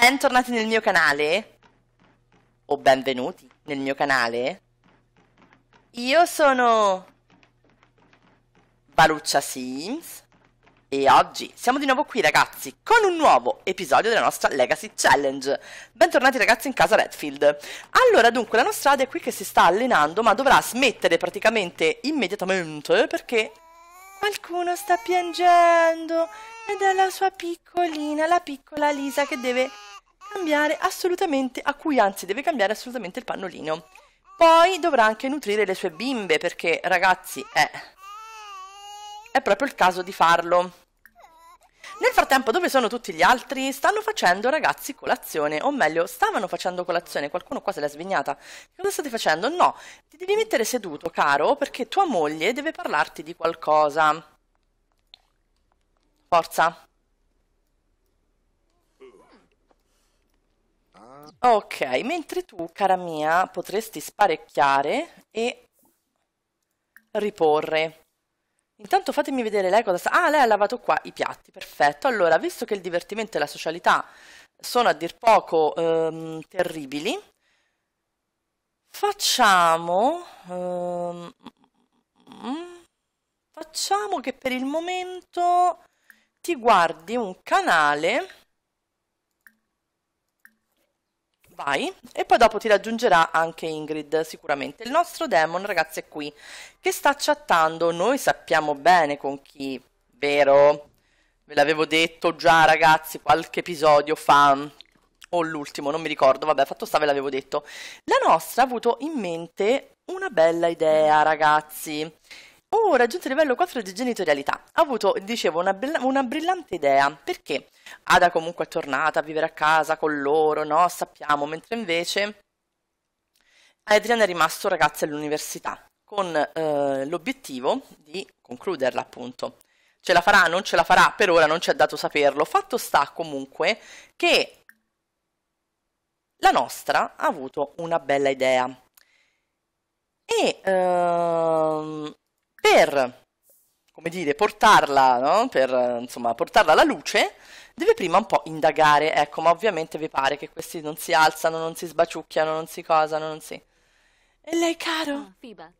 Bentornati nel mio canale, o benvenuti nel mio canale. Io sono Baluccia Sims e oggi siamo di nuovo qui ragazzi con un nuovo episodio della nostra Legacy Challenge. Bentornati ragazzi in casa Redfield. Allora dunque la nostra Ada è qui che si sta allenando ma dovrà smettere praticamente immediatamente perché qualcuno sta piangendo ed è la sua piccolina, la piccola Lisa che deve cambiare assolutamente, a cui anzi deve cambiare assolutamente il pannolino. Poi dovrà anche nutrire le sue bimbe perché ragazzi eh, è proprio il caso di farlo. Nel frattempo dove sono tutti gli altri? Stanno facendo ragazzi colazione, o meglio stavano facendo colazione, qualcuno qua se l'ha svegnata. Cosa state facendo? No, ti devi mettere seduto caro perché tua moglie deve parlarti di qualcosa. Forza. Ok, mentre tu, cara mia, potresti sparecchiare e riporre. Intanto fatemi vedere lei cosa sta... Ah, lei ha lavato qua i piatti, perfetto. Allora, visto che il divertimento e la socialità sono a dir poco ehm, terribili, facciamo... Ehm, facciamo che per il momento ti guardi un canale vai e poi dopo ti raggiungerà anche Ingrid sicuramente. Il nostro demon ragazzi è qui che sta chattando, noi sappiamo bene con chi, vero? Ve l'avevo detto già ragazzi qualche episodio fa o l'ultimo, non mi ricordo, vabbè fatto sta ve l'avevo detto. La nostra ha avuto in mente una bella idea ragazzi ho raggiunto il livello 4 di genitorialità. Ha avuto, dicevo, una, una brillante idea, perché Ada comunque è tornata a vivere a casa con loro, no? Sappiamo, mentre invece Adrian è rimasto ragazzo all'università, con eh, l'obiettivo di concluderla, appunto. Ce la farà, non ce la farà, per ora non ci ha dato saperlo. Fatto sta comunque che la nostra ha avuto una bella idea. E ehm, per, come dire, portarla, no? per, insomma, portarla alla luce, deve prima un po' indagare, ecco, ma ovviamente vi pare che questi non si alzano, non si sbaciucchiano, non si cosano, non si... E lei, caro? Ah, Fiba.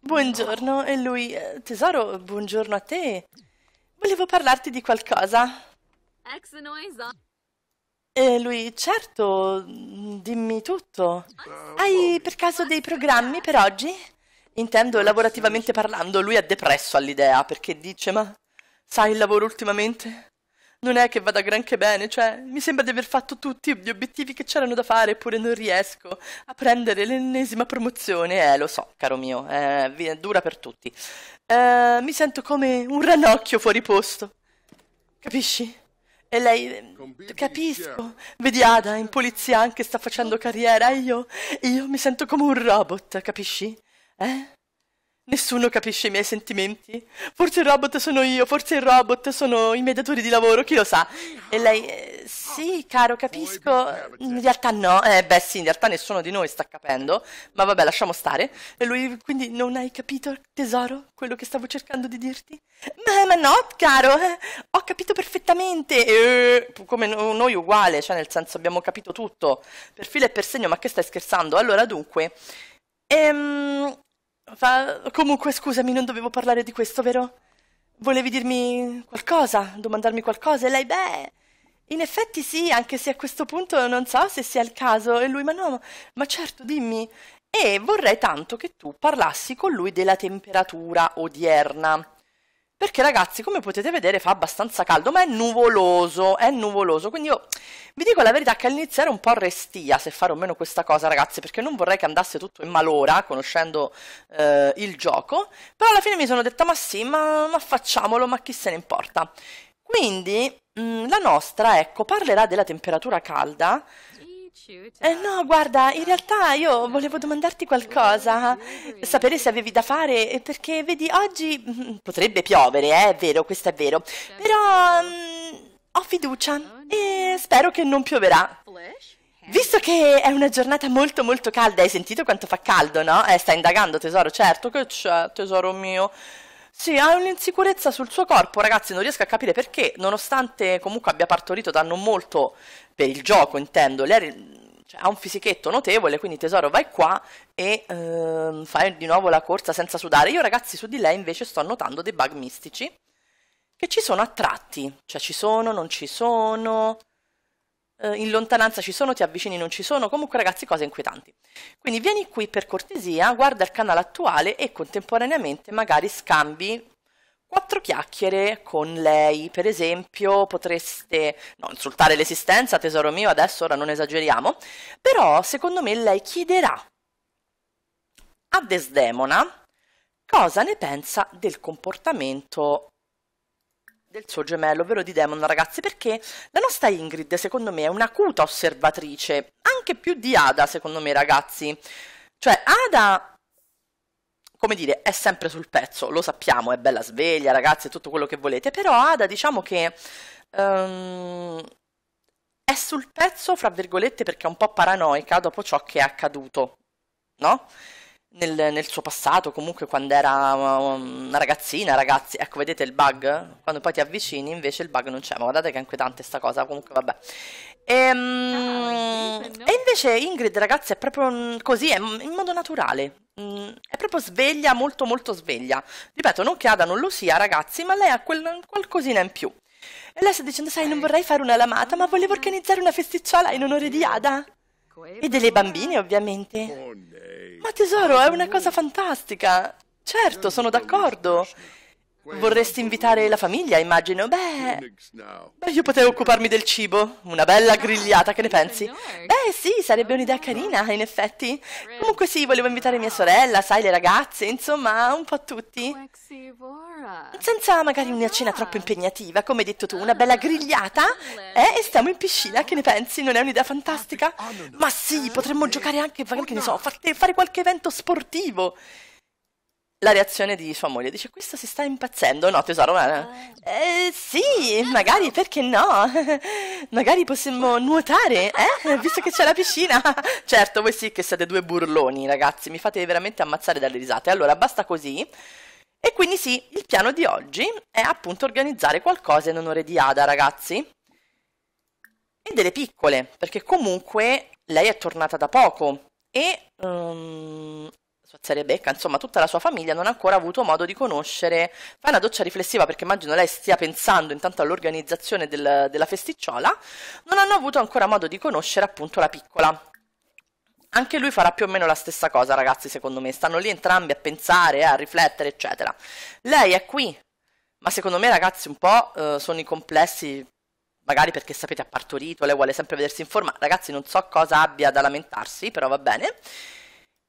Buongiorno, e lui, eh, tesoro, buongiorno a te. Volevo parlarti di qualcosa. E lui, certo, dimmi tutto. Eh, Hai per caso dei programmi per oggi? Intendo lavorativamente parlando, lui è depresso all'idea perché dice: Ma sai il lavoro ultimamente? Non è che vada granché bene, cioè mi sembra di aver fatto tutti gli obiettivi che c'erano da fare, eppure non riesco a prendere l'ennesima promozione. Eh, lo so, caro mio, è eh, dura per tutti. Eh, mi sento come un ranocchio fuori posto. Capisci? E lei, capisco, vedi Ada in polizia anche sta facendo carriera e io, io mi sento come un robot, capisci? Eh? Nessuno capisce i miei sentimenti? Forse il robot sono io, forse il robot sono i miei datori di lavoro, chi lo sa? E lei, eh, sì, caro, capisco. In realtà no, eh, beh, sì, in realtà nessuno di noi sta capendo, ma vabbè, lasciamo stare. E lui, quindi, non hai capito, tesoro, quello che stavo cercando di dirti? Ma, ma no, caro, eh, ho capito perfettamente. Eh, come noi uguale, cioè, nel senso, abbiamo capito tutto, per filo e per segno, ma che stai scherzando? Allora, dunque, ehm Fa... Comunque, scusami, non dovevo parlare di questo, vero? Volevi dirmi qualcosa? Domandarmi qualcosa? E lei, beh... In effetti sì, anche se a questo punto non so se sia il caso. E lui, ma no, ma certo, dimmi. E vorrei tanto che tu parlassi con lui della temperatura odierna perché ragazzi come potete vedere fa abbastanza caldo ma è nuvoloso, è nuvoloso, quindi io vi dico la verità che all'inizio ero un po' restia se fare o meno questa cosa ragazzi perché non vorrei che andasse tutto in malora conoscendo eh, il gioco, però alla fine mi sono detta ma sì ma, ma facciamolo ma chi se ne importa. Quindi mh, mm, la nostra, ecco, parlerà della temperatura calda eh, no, guarda, in realtà io volevo domandarti qualcosa, sapere se avevi da fare, eh, perché vedi, oggi mm, potrebbe piovere, eh, è vero, questo è vero, certo. però mm, ho fiducia oh, e spero che non pioverà. Visto che è una giornata molto molto calda, hai sentito quanto fa caldo, no? Eh, stai indagando tesoro, certo che c'è, tesoro mio. Sì, ha un'insicurezza sul suo corpo, ragazzi, non riesco a capire perché, nonostante comunque abbia partorito da non molto per il gioco, intendo, cioè, ha un fisichetto notevole, quindi tesoro vai qua e ehm, fai di nuovo la corsa senza sudare. Io ragazzi su di lei invece sto notando dei bug mistici che ci sono a tratti, cioè ci sono, non ci sono, eh, in lontananza ci sono, ti avvicini non ci sono, comunque ragazzi cose inquietanti. Quindi vieni qui per cortesia, guarda il canale attuale e contemporaneamente magari scambi quattro chiacchiere con lei, per esempio potreste, no, insultare l'esistenza, tesoro mio, adesso ora non esageriamo, però secondo me lei chiederà a Desdemona cosa ne pensa del comportamento del suo gemello, ovvero di Demon, ragazzi, perché la nostra Ingrid, secondo me, è un'acuta osservatrice, anche più di Ada, secondo me, ragazzi. Cioè, Ada, come dire, è sempre sul pezzo, lo sappiamo, è bella sveglia, ragazzi, tutto quello che volete, però Ada, diciamo che... Um, è sul pezzo, fra virgolette, perché è un po' paranoica dopo ciò che è accaduto, no? nel, nel, suo passato, comunque quando era una ragazzina, ragazzi, ecco vedete il bug? Quando poi ti avvicini invece il bug non c'è, ma guardate che è inquietante sta cosa, comunque vabbè. Ehm, ah, e, invece Ingrid ragazzi è proprio così, è in modo naturale, mm, è proprio sveglia, molto molto sveglia. Ripeto, non che Ada non lo sia ragazzi, ma lei ha quel, qualcosina in più. E lei sta dicendo, sai, non vorrei fare una lamata, ma volevo organizzare una festicciola in onore di Ada. Ecco, e delle bambine, ovviamente. Oh, Ma tesoro, è una cosa fantastica. Certo, sono d'accordo. Vorresti invitare la famiglia, immagino. Beh, beh, io potevo occuparmi del cibo. Una bella grigliata, che ne ah, pensi? Beh, sì, sarebbe un'idea oh, carina, in effetti. Comunque sì, volevo invitare mia sorella, sai, le ragazze, insomma, un po' tutti. Senza magari una cena ah. troppo impegnativa, come hai detto tu, una bella grigliata. Eh, e stiamo in piscina, che ne pensi? Non è un'idea fantastica? Ah, Ma sì, potremmo eh, giocare anche, che ne so, fare qualche evento sportivo la reazione di sua moglie. Dice, questo si sta impazzendo, no tesoro? Ma... Ah. Eh, sì, magari, perché no? magari possiamo nuotare, eh? Visto che c'è la piscina. certo, voi sì che siete due burloni, ragazzi, mi fate veramente ammazzare dalle risate. Allora, basta così. E quindi sì, il piano di oggi è appunto organizzare qualcosa in onore di Ada, ragazzi. E delle piccole, perché comunque lei è tornata da poco e um, Sozia Rebecca, insomma tutta la sua famiglia non ha ancora avuto modo di conoscere. Fai una doccia riflessiva perché immagino lei stia pensando intanto all'organizzazione del, della festicciola, non hanno avuto ancora modo di conoscere appunto la piccola. Anche lui farà più o meno la stessa cosa, ragazzi, secondo me. Stanno lì entrambi a pensare, a riflettere, eccetera. Lei è qui, ma secondo me, ragazzi, un po' eh, sono i complessi magari perché sapete ha partorito, lei vuole sempre vedersi in forma, ragazzi non so cosa abbia da lamentarsi, però va bene.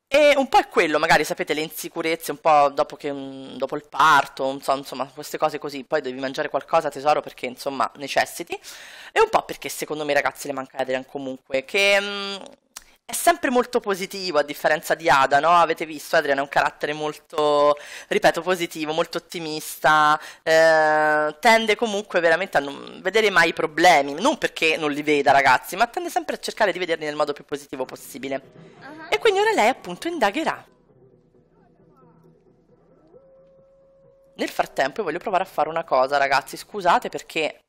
E un po' è quello, magari sapete, le insicurezze un po' dopo, che, um, dopo il parto, non so, insomma, queste cose così, poi devi mangiare qualcosa tesoro perché insomma necessiti, e un po' perché secondo me i ragazzi le manca Adrian comunque, che um, è sempre molto positivo, a differenza di Ada, no? Avete visto, Adrian è un carattere molto, ripeto, positivo, molto ottimista, eh, tende comunque veramente a non vedere mai i problemi, non perché non li veda ragazzi, ma tende sempre a cercare di vederli nel modo più positivo possibile. Uh-huh. E quindi ora lei appunto indagherà. Nel frattempo io voglio provare a fare una cosa ragazzi, scusate perché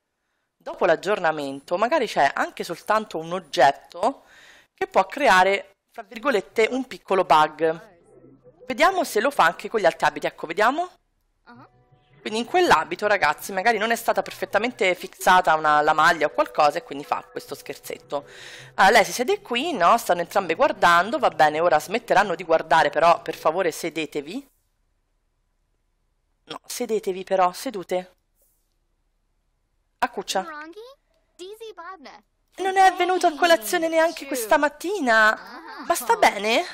dopo l'aggiornamento magari c'è anche soltanto un oggetto che può creare, fra virgolette, un piccolo bug. Vediamo se lo fa anche con gli altri abiti, ecco, vediamo. Quindi in quell'abito, ragazzi, magari non è stata perfettamente fissata la maglia o qualcosa e quindi fa questo scherzetto. Uh, lei si siede qui, no? Stanno entrambe guardando, va bene, ora smetteranno di guardare, però per favore sedetevi. No, sedetevi però, sedute. A cuccia. Non è venuto a colazione neanche questa mattina. Ma sta bene?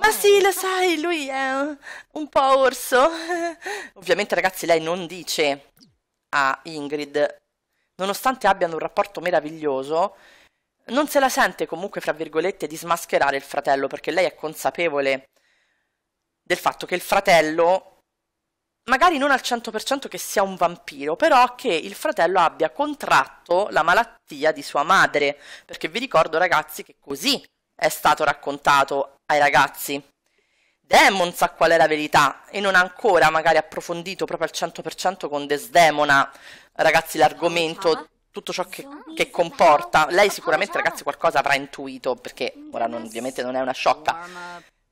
Ma sì, lo sai, lui è un po' orso. Ovviamente, ragazzi, lei non dice a Ingrid, nonostante abbiano un rapporto meraviglioso, non se la sente comunque, fra virgolette, di smascherare il fratello, perché lei è consapevole del fatto che il fratello magari non al 100% che sia un vampiro, però che il fratello abbia contratto la malattia di sua madre, perché vi ricordo ragazzi che così è stato raccontato ai ragazzi. Demon sa qual è la verità e non ha ancora magari approfondito proprio al 100% con Desdemona, ragazzi, l'argomento, tutto ciò che, che, comporta. Lei sicuramente ragazzi qualcosa avrà intuito, perché ora non, ovviamente non è una sciocca,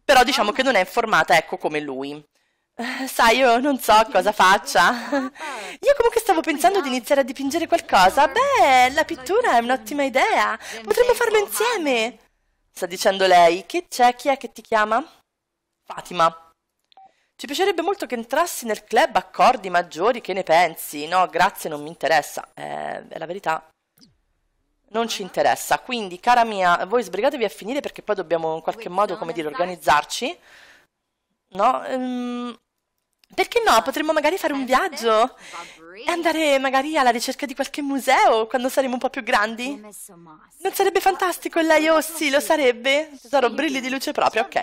però diciamo che non è informata, ecco, come lui. Sai, io non so cosa faccia. Io comunque stavo pensando di iniziare a dipingere qualcosa. Beh, la pittura è un'ottima idea. Potremmo farlo insieme. Sta dicendo lei. Che c'è? Chi è che ti chiama? Fatima. Ci piacerebbe molto che entrassi nel club accordi maggiori, che ne pensi? No, grazie, non mi interessa. Eh, è la verità. Non ci interessa. Quindi, cara mia, voi sbrigatevi a finire perché poi dobbiamo in qualche modo, come dire, organizzarci. No? Ehm, perché no? Potremmo magari fare un viaggio e andare magari alla ricerca di qualche museo quando saremo un po' più grandi. Non sarebbe fantastico? Lei, oh sì, lo sarebbe. Tesoro, brilli di luce proprio, ok.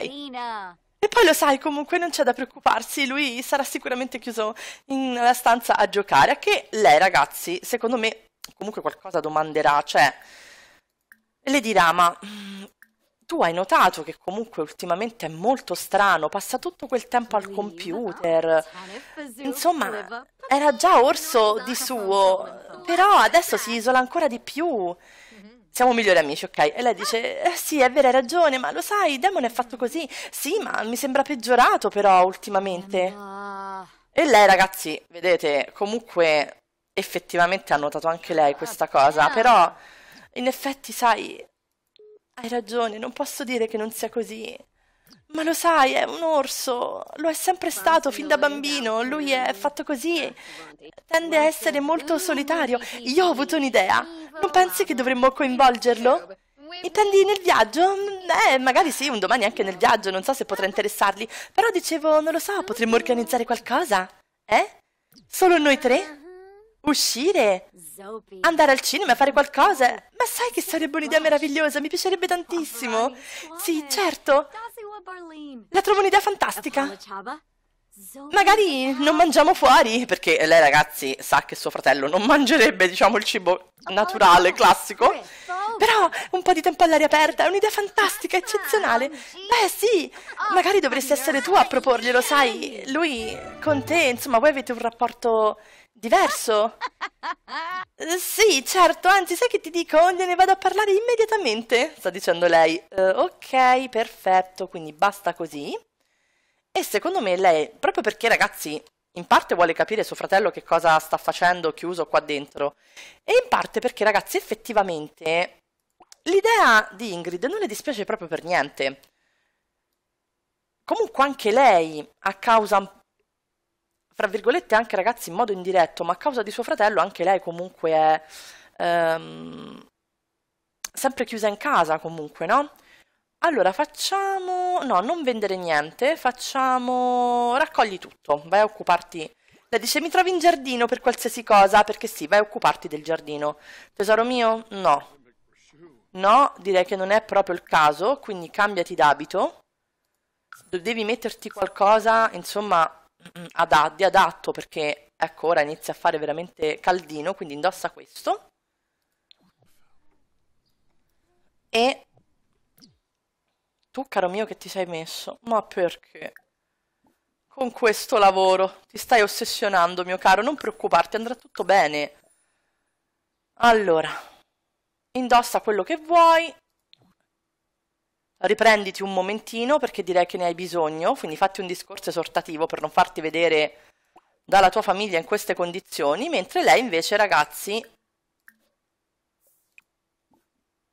E poi lo sai, comunque non c'è da preoccuparsi, lui sarà sicuramente chiuso nella stanza a giocare, a che lei, ragazzi, secondo me comunque qualcosa domanderà, cioè le dirà, ma tu hai notato che comunque ultimamente è molto strano, passa tutto quel tempo al computer. Insomma, era già orso di suo, però adesso si isola ancora di più. Siamo migliori amici, ok? E lei dice, eh sì, è vero, hai ragione, ma lo sai, il Demon è fatto così. Sì, ma mi sembra peggiorato però ultimamente. E lei, ragazzi, vedete, comunque effettivamente ha notato anche lei questa cosa, però in effetti, sai, hai ragione, non posso dire che non sia così. Ma lo sai, è un orso, lo è sempre stato fin da bambino, lui è fatto così, tende a essere molto solitario. Io ho avuto un'idea, non pensi che dovremmo coinvolgerlo? Intendi nel viaggio? Mm, eh, magari sì, un domani anche nel viaggio, non so se potrà interessarli, però dicevo, non lo so, potremmo organizzare qualcosa? Eh? Solo noi tre? uscire, andare al cinema, fare qualcosa. Ma sai che sarebbe un'idea meravigliosa, mi piacerebbe tantissimo. Sì, certo. La trovo un'idea fantastica. Magari non mangiamo fuori, perché lei ragazzi sa che suo fratello non mangerebbe, diciamo, il cibo naturale, classico. Però un po' di tempo all'aria aperta è un'idea fantastica, eccezionale. Beh sì, magari dovresti essere tu a proporglielo, sai, lui con te, insomma, voi avete un rapporto Diverso? Eh, sì, certo, anzi, sai che ti dico? Gliene vado a parlare immediatamente, sta dicendo lei. Uh, ok, perfetto, quindi basta così. E secondo me lei, proprio perché ragazzi, in parte vuole capire suo fratello che cosa sta facendo chiuso qua dentro, e in parte perché ragazzi, effettivamente, l'idea di Ingrid non le dispiace proprio per niente. Comunque anche lei, a causa un fra virgolette anche ragazzi in modo indiretto, ma a causa di suo fratello anche lei comunque è ehm, sempre chiusa in casa comunque, no? Allora facciamo, no, non vendere niente, facciamo, raccogli tutto, vai a occuparti. Lei dice mi trovi in giardino per qualsiasi cosa, perché sì, vai a occuparti del giardino. Tesoro mio? No. No, direi che non è proprio il caso, quindi cambiati d'abito. Devi metterti qualcosa, insomma, ad ad, adatto perché ecco ora inizia a fare veramente caldino, quindi indossa questo. E tu, caro mio, che ti sei messo? Ma perché? Con questo lavoro ti stai ossessionando, mio caro, non preoccuparti, andrà tutto bene. Allora, indossa quello che vuoi riprenditi un momentino perché direi che ne hai bisogno, quindi fatti un discorso esortativo per non farti vedere dalla tua famiglia in queste condizioni, mentre lei invece ragazzi,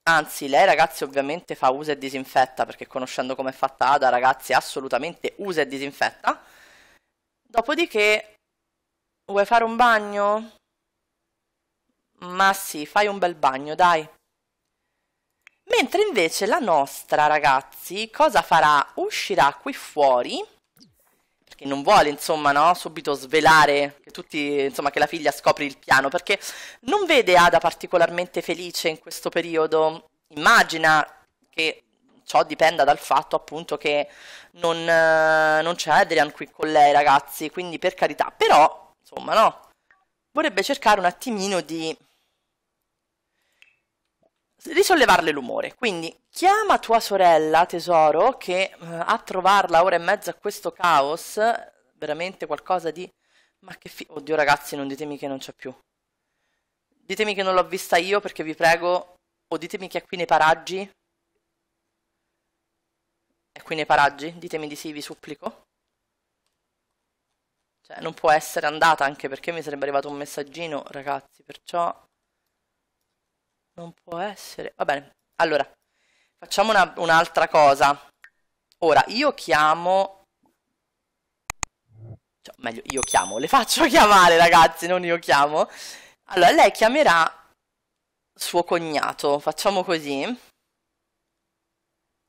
anzi lei ragazzi ovviamente fa usa e disinfetta perché conoscendo come è fatta Ada ragazzi assolutamente usa e disinfetta, dopodiché vuoi fare un bagno? Ma sì, fai un bel bagno, dai. Mentre invece la nostra, ragazzi, cosa farà? Uscirà qui fuori, perché non vuole, insomma, no? subito svelare che, tutti, insomma, che la figlia scopri il piano, perché non vede Ada particolarmente felice in questo periodo. Immagina che ciò dipenda dal fatto appunto che non, eh, non c'è Adrian qui con lei, ragazzi, quindi per carità, però, insomma, no? Vorrebbe cercare un attimino di risollevarle l'umore. Quindi chiama tua sorella, tesoro, che eh, a trovarla ora in mezzo a questo caos, veramente qualcosa di... Ma che fi... Oddio ragazzi, non ditemi che non c'è più. Ditemi che non l'ho vista io perché vi prego, o ditemi che è qui nei paraggi. È qui nei paraggi? Ditemi di sì, vi supplico. Cioè, non può essere andata anche perché mi sarebbe arrivato un messaggino, ragazzi, perciò... Non può essere. Va bene. Allora, facciamo un'altra un cosa. Ora, io chiamo... Cioè, meglio, io chiamo. Le faccio chiamare, ragazzi, non io chiamo. Allora, lei chiamerà suo cognato. Facciamo così.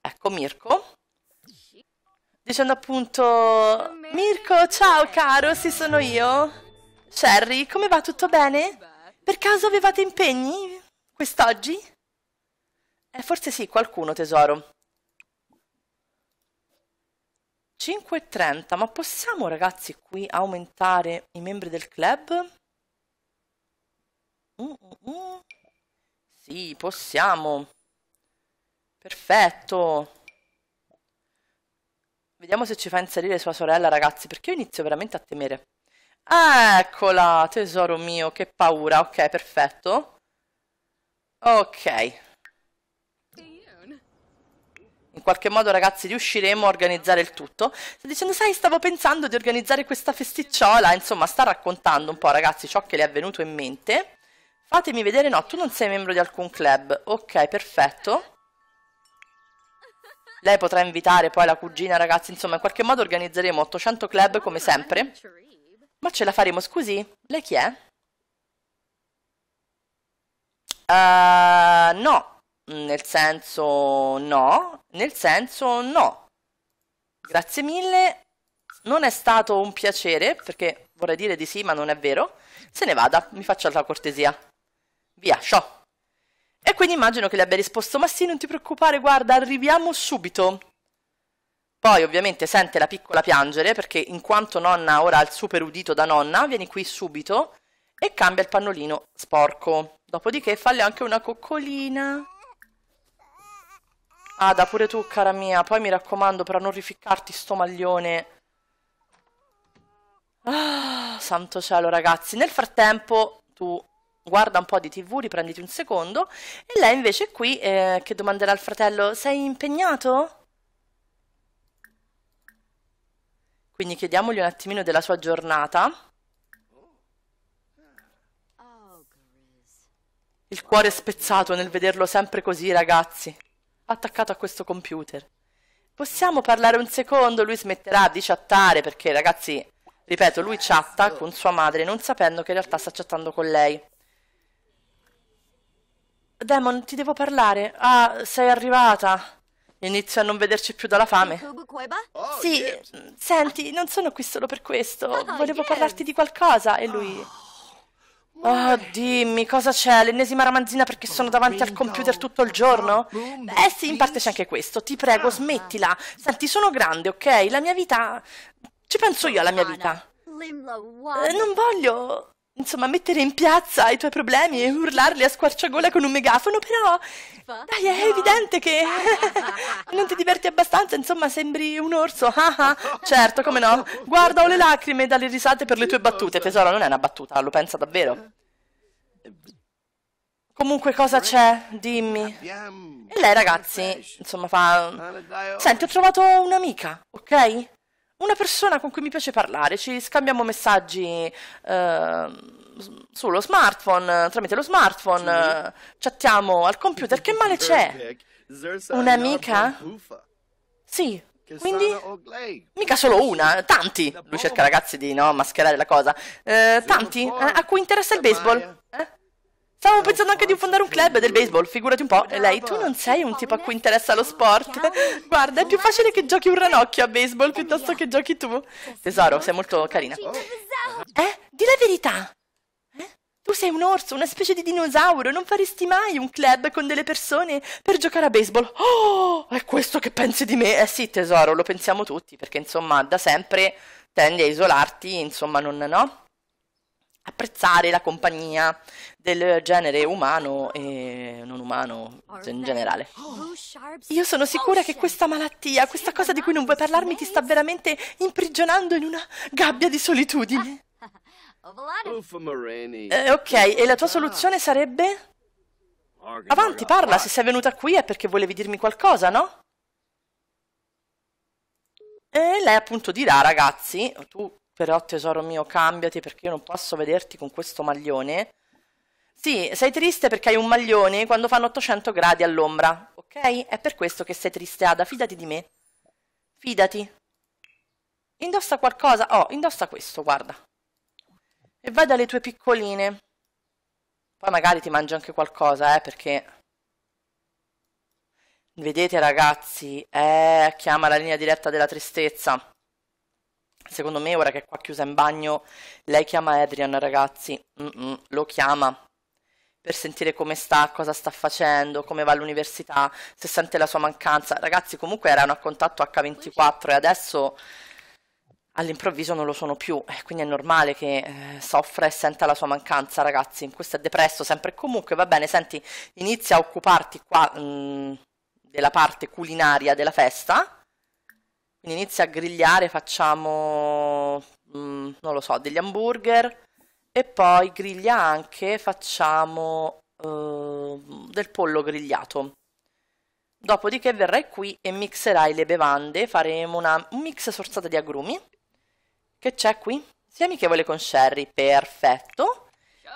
Ecco, Mirko. Dicendo appunto... Mirko, ciao caro, sì sono io. Sherry, come va? Tutto bene? Per caso avevate impegni? Quest'oggi? Eh, forse sì, qualcuno tesoro. 5.30, ma possiamo ragazzi qui aumentare i membri del club? Mm, mm -mm. Sì, possiamo. Perfetto. Vediamo se ci fa inserire sua sorella, ragazzi, perché io inizio veramente a temere. Eccola, tesoro mio, che paura. Ok, perfetto. Ok. In qualche modo, ragazzi, riusciremo a organizzare il tutto. Sta dicendo, sai, stavo pensando di organizzare questa festicciola. Insomma, sta raccontando un po', ragazzi, ciò che le è venuto in mente. Fatemi vedere, no, tu non sei membro di alcun club. Ok, perfetto. Lei potrà invitare poi la cugina, ragazzi. Insomma, in qualche modo organizzeremo 800 club come sempre. Ma ce la faremo, scusi? Lei chi è? Uh, no, nel senso no, nel senso no. Grazie mille, non è stato un piacere, perché vorrei dire di sì, ma non è vero. Se ne vada, mi faccia la cortesia. Via, ciao. E quindi immagino che le abbia risposto, ma sì, non ti preoccupare, guarda, arriviamo subito. Poi ovviamente sente la piccola piangere, perché in quanto nonna ora ha il super udito da nonna, vieni qui subito e cambia il pannolino sporco. Dopodiché falle anche una coccolina. Ada, pure tu, cara mia. Poi mi raccomando, però non rificcarti sto maglione. Ah, santo cielo, ragazzi. Nel frattempo, tu guarda un po' di tv, riprenditi un secondo. E lei invece è qui, eh, che domanderà al fratello, sei impegnato? Quindi chiediamogli un attimino della sua giornata. Il cuore spezzato nel vederlo sempre così, ragazzi, attaccato a questo computer. Possiamo parlare un secondo? Lui smetterà di chattare perché, ragazzi, ripeto, lui chatta con sua madre non sapendo che in realtà sta chattando con lei. Demon, ti devo parlare. Ah, sei arrivata. Inizio a non vederci più dalla fame. Sì, senti, non sono qui solo per questo. Ah, Volevo parlarti di qualcosa. E lui... Oh, dimmi, cosa c'è? L'ennesima ramanzina perché sono davanti al computer tutto il giorno? Eh sì, in parte c'è anche questo. Ti prego, smettila. Senti, sono grande, ok? La mia vita... Ci penso io alla mia vita. Eh, non voglio insomma, mettere in piazza i tuoi problemi e urlarli a squarciagola con un megafono, però dai, è evidente che non ti diverti abbastanza, insomma, sembri un orso. Ah, ah. certo, come no? Guarda, ho le lacrime dalle risate per le tue battute, tesoro, non è una battuta, lo pensa davvero. Comunque cosa c'è? Dimmi. E lei ragazzi, insomma fa... Oh. Senti, ho trovato un'amica, ok? una persona con cui mi piace parlare, ci scambiamo messaggi eh, sullo smartphone, tramite lo smartphone, sì. chattiamo al computer, che male c'è? Un'amica? Sì, quindi, mica solo una, eh, tanti. Lui cerca ragazzi di no, mascherare la cosa. Eh, tanti eh, a cui interessa il baseball. Eh? Stavo pensando anche di fondare un club del baseball, figurati un po'. lei, tu non sei un tipo a cui interessa lo sport. Guarda, è più facile che giochi un ranocchio a baseball piuttosto che giochi tu. Tesoro, sei molto carina. Eh? Di la verità. Eh? Tu sei un orso, una specie di dinosauro, non faresti mai un club con delle persone per giocare a baseball. Oh, è questo che pensi di me? Eh sì, tesoro, lo pensiamo tutti, perché insomma, da sempre tendi a isolarti, insomma, non no apprezzare la compagnia del genere umano e non umano in generale. Io sono sicura che questa malattia, questa cosa di cui non vuoi parlarmi, ti sta veramente imprigionando in una gabbia di solitudine. Eh, ok, e la tua soluzione sarebbe? Avanti, parla, se sei venuta qui è perché volevi dirmi qualcosa, no? E lei appunto dirà, ragazzi, tu però tesoro mio, cambiati perché io non posso vederti con questo maglione. Sì, sei triste perché hai un maglione quando fanno 800 gradi all'ombra, ok? È per questo che sei triste, Ada, fidati di me. Fidati. Indossa qualcosa. Oh, indossa questo, guarda. E vai dalle tue piccoline. Poi magari ti mangi anche qualcosa, eh, perché... Vedete ragazzi, eh, chiama la linea diretta della tristezza. Secondo me, ora che è qua chiusa in bagno, lei chiama Adrian, ragazzi. Mm-mm, lo chiama per sentire come sta, cosa sta facendo, come va all'università, se sente la sua mancanza. Ragazzi, comunque erano a contatto H24 e adesso all'improvviso non lo sono più, eh, quindi è normale che eh, soffra e senta la sua mancanza, ragazzi. Questo è depresso sempre e comunque, va bene, senti, inizia a occuparti qua mh, mm, della parte culinaria della festa quindi inizia a grigliare, facciamo, mm, non lo so, degli hamburger e poi griglia anche, facciamo uh, del pollo grigliato. Dopodiché verrai qui e mixerai le bevande, faremo una, un mix sorsata di agrumi. Che c'è qui? Sia amichevole con Sherry, perfetto.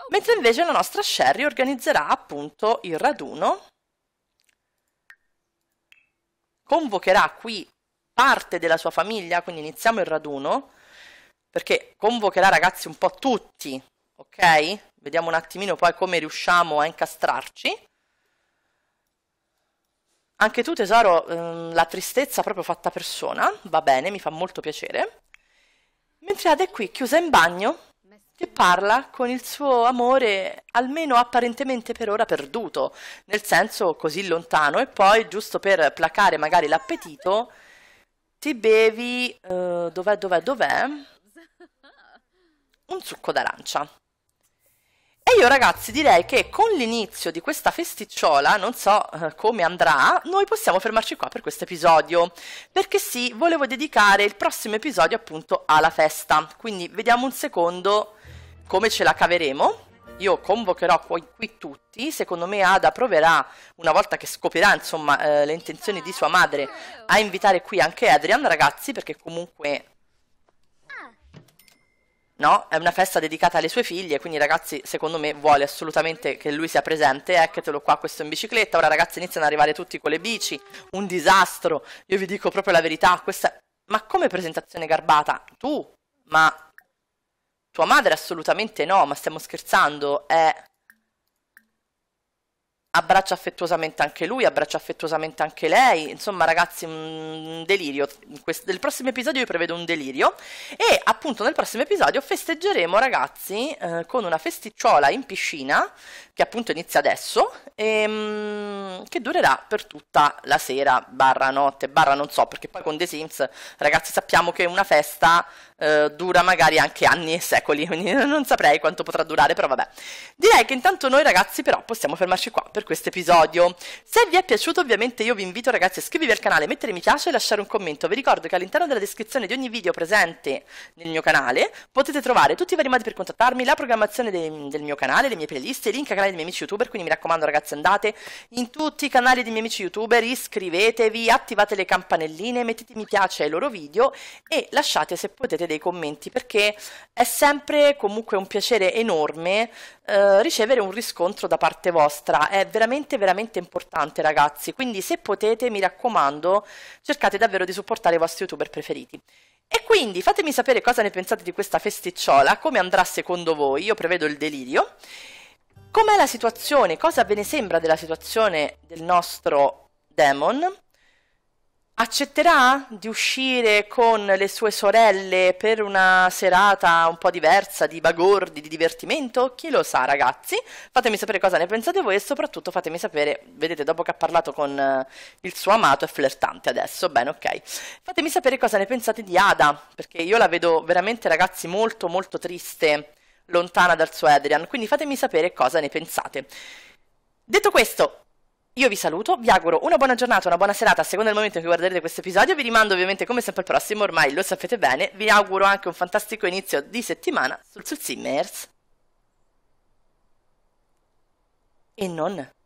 Mentre invece la nostra Sherry organizzerà appunto il raduno convocherà qui parte della sua famiglia, quindi iniziamo il raduno, perché convocherà ragazzi un po' tutti, ok? Vediamo un attimino poi come riusciamo a incastrarci. Anche tu tesoro, ehm, la tristezza proprio fatta persona, va bene, mi fa molto piacere. Mentre Ada è qui, chiusa in bagno, che parla con il suo amore, almeno apparentemente per ora perduto, nel senso così lontano, e poi, giusto per placare magari l'appetito, ti bevi, uh, dov'è, dov'è, dov'è? Un succo d'arancia. E io ragazzi direi che con l'inizio di questa festicciola, non so uh, come andrà, noi possiamo fermarci qua per questo episodio, perché sì, volevo dedicare il prossimo episodio appunto alla festa, quindi vediamo un secondo come ce la caveremo io convocherò qui, qui tutti, secondo me Ada proverà, una volta che scoprirà insomma eh, le intenzioni di sua madre, a invitare qui anche Adrian ragazzi, perché comunque no? È una festa dedicata alle sue figlie, quindi ragazzi, secondo me vuole assolutamente che lui sia presente. Eccetelo qua, questo in bicicletta. Ora ragazzi iniziano ad arrivare tutti con le bici, un disastro. Io vi dico proprio la verità, questa Ma come presentazione garbata? Tu? Ma tua madre assolutamente no, ma stiamo scherzando, è... Eh. Abbraccia affettuosamente anche lui, abbraccia affettuosamente anche lei, insomma ragazzi un delirio, nel prossimo episodio io prevedo un delirio e appunto nel prossimo episodio festeggeremo ragazzi eh, con una festicciola in piscina che appunto inizia adesso e ehm, che durerà per tutta la sera, barra notte, barra non so perché poi con The Sims ragazzi sappiamo che una festa eh, dura magari anche anni e secoli, quindi non saprei quanto potrà durare, però vabbè. Direi che intanto noi ragazzi però possiamo fermarci qua per questo episodio. Se vi è piaciuto ovviamente io vi invito ragazzi a iscrivervi al canale, mettere mi piace e lasciare un commento. Vi ricordo che all'interno della descrizione di ogni video presente nel mio canale potete trovare tutti i vari modi per contattarmi, la programmazione de- del mio canale, le mie playlist, i link ai canali dei miei amici youtuber, quindi mi raccomando ragazzi andate in tutti i canali dei miei amici youtuber, iscrivetevi, attivate le campanelline, mettete mi piace ai loro video e lasciate se potete dei commenti perché è sempre comunque un piacere enorme eh, ricevere un riscontro da parte vostra, è veramente veramente importante ragazzi, quindi se potete mi raccomando cercate davvero di supportare i vostri youtuber preferiti. E quindi fatemi sapere cosa ne pensate di questa festicciola, come andrà secondo voi, io prevedo il delirio. Com'è la situazione? Cosa ve ne sembra della situazione del nostro demon? Accetterà di uscire con le sue sorelle per una serata un po' diversa di bagordi, di divertimento? Chi lo sa, ragazzi? Fatemi sapere cosa ne pensate voi e soprattutto fatemi sapere, vedete, dopo che ha parlato con eh, il suo amato è flirtante adesso, bene, ok. Fatemi sapere cosa ne pensate di Ada, perché io la vedo veramente, ragazzi, molto molto triste, lontana dal suo Adrian, quindi fatemi sapere cosa ne pensate. Detto questo, io vi saluto, vi auguro una buona giornata, una buona serata a seconda del momento in cui guarderete questo episodio. Vi rimando ovviamente come sempre al prossimo, ormai lo sapete bene. Vi auguro anche un fantastico inizio di settimana sul Simmers. E non.